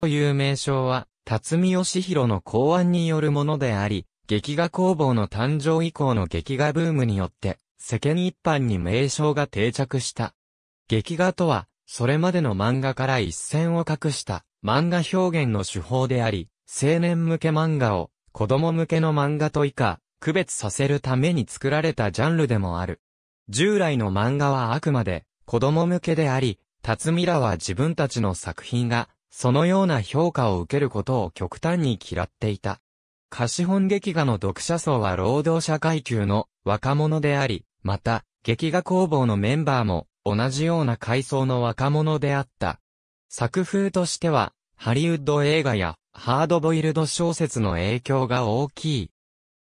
という名称は、辰巳義弘の考案によるものであり、劇画工房の誕生以降の劇画ブームによって、世間一般に名称が定着した。劇画とは、それまでの漫画から一線を画した漫画表現の手法であり、青年向け漫画を子供向けの漫画と以下、区別させるために作られたジャンルでもある。従来の漫画はあくまで子供向けであり、辰巳らは自分たちの作品がそのような評価を受けることを極端に嫌っていた。貸本劇画の読者層は労働者階級の若者であり、また、劇画工房のメンバーも同じような階層の若者であった。作風としては、ハリウッド映画やハードボイルド小説の影響が大きい。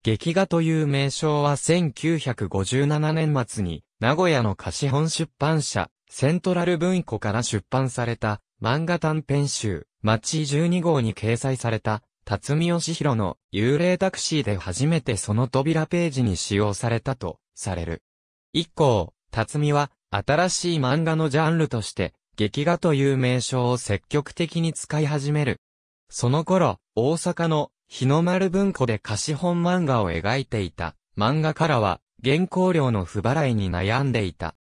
劇画という名称は1957年末に名古屋の貸本出版社セントラル文庫から出版された漫画短編集、マッチ12号に掲載された、辰巳義弘の幽霊タクシーで初めてその扉ページに使用されたとされる。以降、辰巳は新しい漫画のジャンルとして、劇画という名称を積極的に使い始める。その頃、大阪の日の丸文庫で貸本漫画を描いていた漫画からは原稿料の不払いに悩んでいた。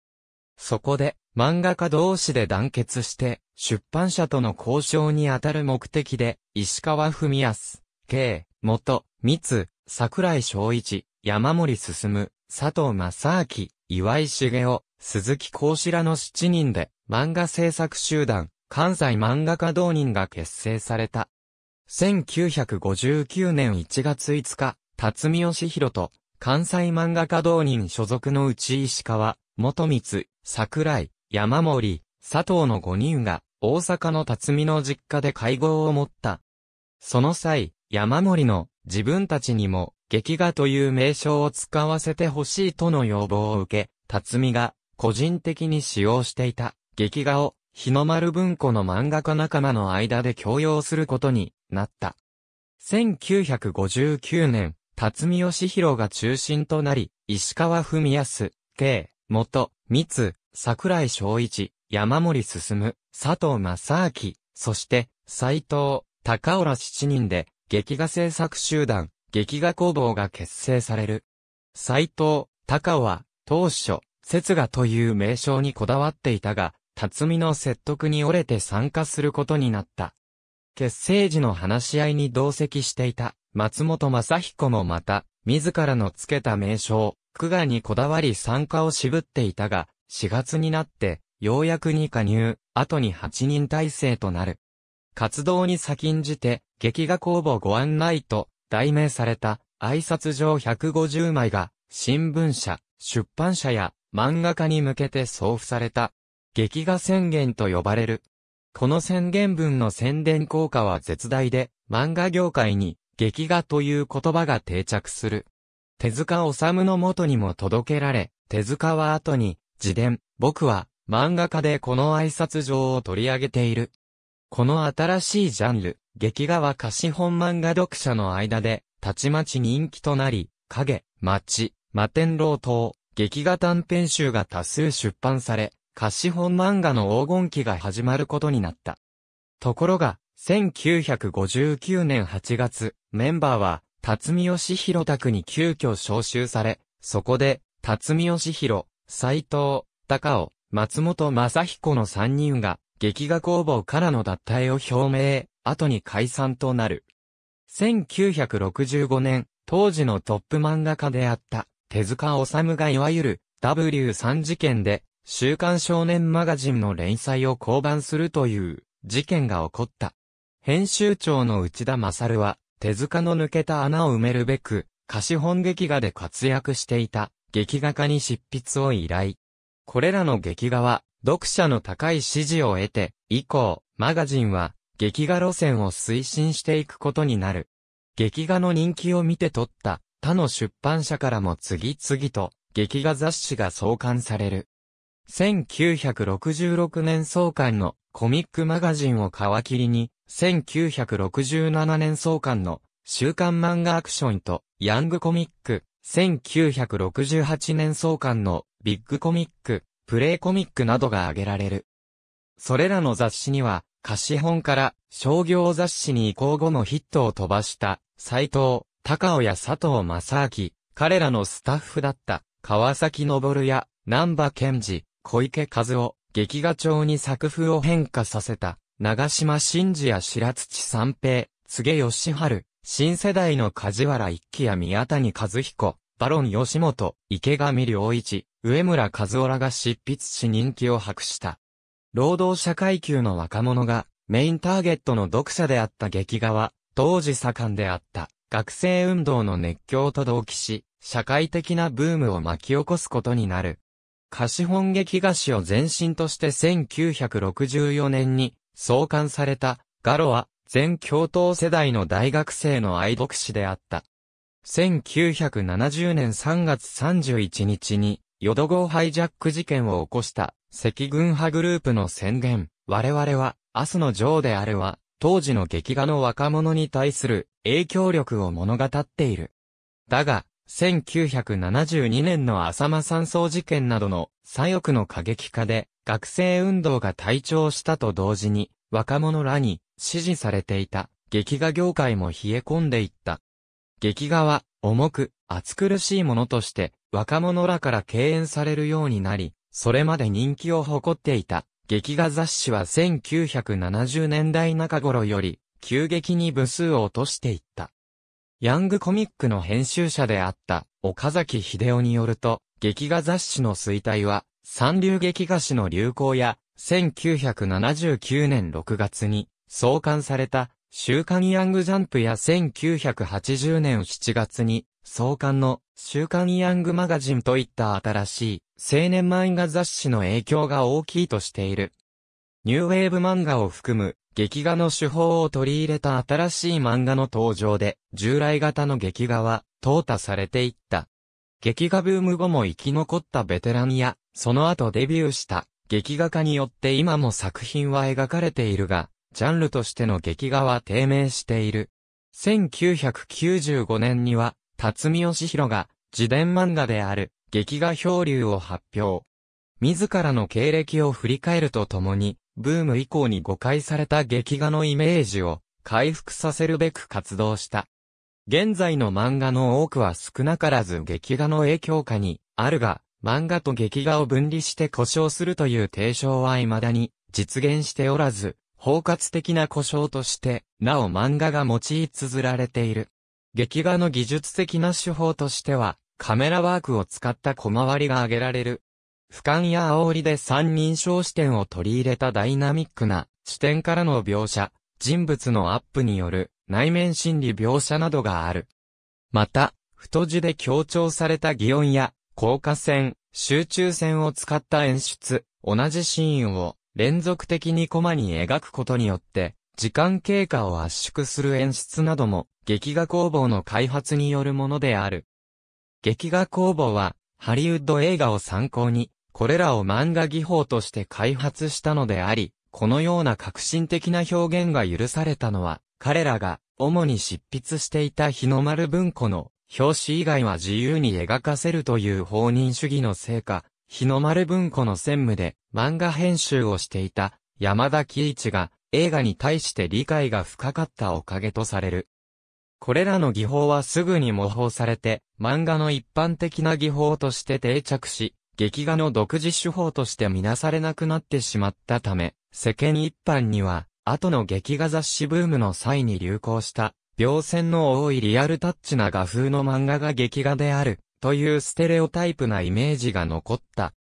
そこで、漫画家同士で団結して、出版社との交渉にあたる目的で、石川文康、K、元、三津、桜井昭一、山森進、佐藤正明、岩井茂雄、鈴木幸志らの7人で、漫画制作集団、関西漫画家同人が結成された。1959年1月5日、辰巳義弘と、関西漫画家同人所属のうち石川、元光、桜井、山森、佐藤の5人が、大阪の辰巳の実家で会合を持った。その際、山森の自分たちにも、劇画という名称を使わせてほしいとの要望を受け、辰巳が個人的に使用していた劇画を日の丸文庫の漫画家仲間の間で共用することになった。1959年、辰巳義弘が中心となり、石川文康、慶、元、三津、桜井昭一、山森進、佐藤正明、そして、斎藤、高浦七人で、劇画制作集団、劇画工房が結成される。斎藤、高は、当初、節画という名称にこだわっていたが、辰巳の説得に折れて参加することになった。結成時の話し合いに同席していた松本正彦もまた、自らの付けた名称、久画にこだわり参加を渋っていたが、4月になって、ようやくに加入、後に8人体制となる。活動に先んじて、劇画公募ご案内と、題名された、挨拶状150枚が、新聞社、出版社や、漫画家に向けて送付された、劇画宣言と呼ばれる。この宣言文の宣伝効果は絶大で、漫画業界に、劇画という言葉が定着する。手塚治虫の元にも届けられ、手塚は後に、自伝、僕は、漫画家でこの挨拶状を取り上げている。この新しいジャンル、劇画は貸本漫画読者の間で、たちまち人気となり、影、町、摩天楼等、劇画短編集が多数出版され、貸本漫画の黄金期が始まることになった。ところが、1959年8月、メンバーは、辰巳義弘宅に急遽招集され、そこで、辰巳義弘、斎藤、高尾、松本正彦の3人が、劇画工房からの脱退を表明、後に解散となる。1965年、当時のトップ漫画家であった、手塚治虫がいわゆる、W3 事件で、週刊少年マガジンの連載を降板するという、事件が起こった。編集長の内田勝は、手塚の抜けた穴を埋めるべく、貸本劇画で活躍していた、劇画家に執筆を依頼。これらの劇画は、読者の高い支持を得て、以降、マガジンは、劇画路線を推進していくことになる。劇画の人気を見て取った、他の出版社からも次々と、劇画雑誌が創刊される。1966年創刊のコミックマガジンを皮切りに、1967年創刊の週刊漫画アクションとヤングコミック1968年創刊のビッグコミック、プレイコミックなどが挙げられる。それらの雑誌には、貸本から商業雑誌に移行後のヒットを飛ばした斎藤、高尾や佐藤正明、彼らのスタッフだった川崎昇や南波健二、小池和夫、劇画調に作風を変化させた長島真嗣や白土三平、柘義春、新世代の梶原一騎や宮谷和彦、バロン吉本、池上良一、上村和夫らが執筆し人気を博した。労働者階級の若者がメインターゲットの読者であった劇画は、当時盛んであった学生運動の熱狂と同期し、社会的なブームを巻き起こすことになる。貸本劇画誌を前身として1964年に創刊されたガロは全教頭世代の大学生の愛読誌であった。1970年3月31日に、淀号ハイジャック事件を起こした赤軍派グループの宣言、我々は、明日の女王であるは、当時の劇画の若者に対する影響力を物語っている。だが、1972年の浅間山荘事件などの左翼の過激化で学生運動が退調したと同時に若者らに支持されていた劇画業界も冷え込んでいった。劇画は重く、厚苦しいものとして若者らから敬遠されるようになり、それまで人気を誇っていた劇画雑誌は1970年代中頃より急激に部数を落としていった。ヤングコミックの編集者であった岡崎秀夫によると、劇画雑誌の衰退は三流劇画誌の流行や1979年6月に創刊された、週刊ヤングジャンプや1980年7月に、創刊の週刊ヤングマガジンといった新しい青年漫画雑誌の影響が大きいとしている。ニューウェーブ漫画を含む劇画の手法を取り入れた新しい漫画の登場で従来型の劇画は淘汰されていった。劇画ブーム後も生き残ったベテランやその後デビューした劇画家によって今も作品は描かれているが、ジャンルとしての劇画は低迷している。1995年には、辰巳義弘が、自伝漫画である、劇画漂流を発表。自らの経歴を振り返るとともに、ブーム以降に誤解された劇画のイメージを回復させるべく活動した。現在の漫画の多くは少なからず劇画の影響下にあるが、漫画と劇画を分離して故障するという提唱は未だに実現しておらず、包括的な故障として、なお漫画が用い綴られている。劇画の技術的な手法としては、カメラワークを使った小回りが挙げられる。俯瞰や煽りで三人称視点を取り入れたダイナミックな視点からの描写、人物のアップによる内面心理描写などがある。また、太字で強調された擬音や、効果線、集中線を使った演出、同じシーンを連続的にコマに描くことによって、時間経過を圧縮する演出なども、劇画工房の開発によるものである。劇画工房は、ハリウッド映画を参考に、これらを漫画技法として開発したのであり、このような革新的な表現が許されたのは、彼らが主に執筆していた日の丸文庫の表紙以外は自由に描かせるという放任主義の成果日の丸文庫の専務で漫画編集をしていた山田喜一が映画に対して理解が深かったおかげとされる。これらの技法はすぐに模倣されて漫画の一般的な技法として定着し、劇画の独自手法として見なされなくなってしまったため、世間一般には後の劇画雑誌ブームの際に流行した、描線の多いリアルタッチな画風の漫画が劇画であるというステレオタイプなイメージが残った。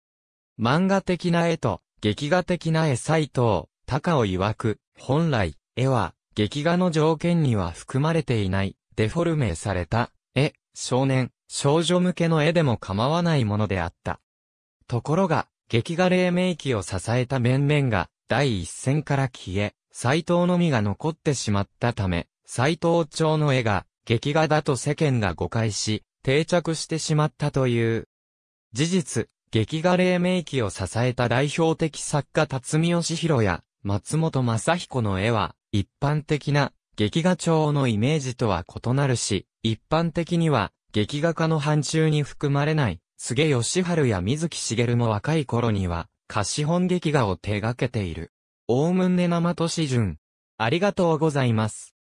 漫画的な絵と劇画的な絵斎藤、高尾曰く、本来、絵は劇画の条件には含まれていない、デフォルメされた、絵、少年、少女向けの絵でも構わないものであった。ところが、劇画黎明期を支えた面々が、第一線から消え、斎藤のみが残ってしまったため、斎藤町の絵が、劇画だと世間が誤解し、定着してしまったという。事実、劇画黎明期を支えた代表的作家辰巳義弘や松本正彦の絵は、一般的な劇画調のイメージとは異なるし、一般的には劇画家の範疇に含まれない、菅義春や水木しげるも若い頃には、貸本劇画を手掛けている。大宗生俊順。ありがとうございます。